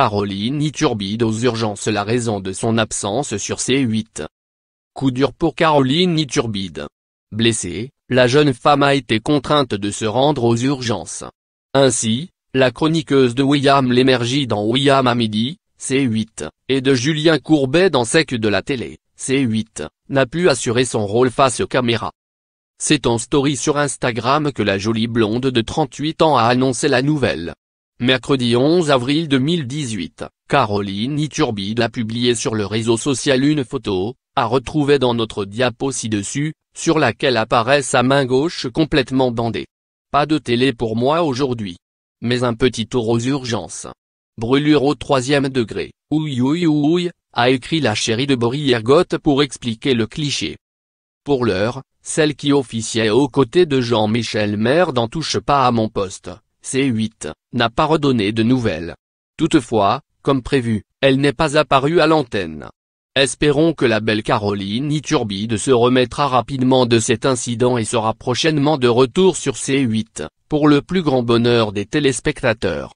Caroline Iturbide aux urgences la raison de son absence sur C8. Coup dur pour Caroline Iturbide. Blessée, la jeune femme a été contrainte de se rendre aux urgences. Ainsi, la chroniqueuse de William l'émergie dans William à midi, C8, et de Julien Courbet dans Sec de la télé, C8, n'a pu assurer son rôle face caméra. C'est en story sur Instagram que la jolie blonde de 38 ans a annoncé la nouvelle. Mercredi 11 avril 2018, Caroline Iturbide a publié sur le réseau social une photo, à retrouver dans notre diapo ci-dessus, sur laquelle apparaît sa main gauche complètement bandée. Pas de télé pour moi aujourd'hui. Mais un petit tour aux urgences. Brûlure au troisième degré, ouille ouille ouille, a écrit la chérie de Boris Ergot pour expliquer le cliché. Pour l'heure, celle qui officiait aux côtés de Jean-Michel Maire n'en touche pas à mon poste. C8, n'a pas redonné de nouvelles. Toutefois, comme prévu, elle n'est pas apparue à l'antenne. Espérons que la belle Caroline Iturbide se remettra rapidement de cet incident et sera prochainement de retour sur C8, pour le plus grand bonheur des téléspectateurs.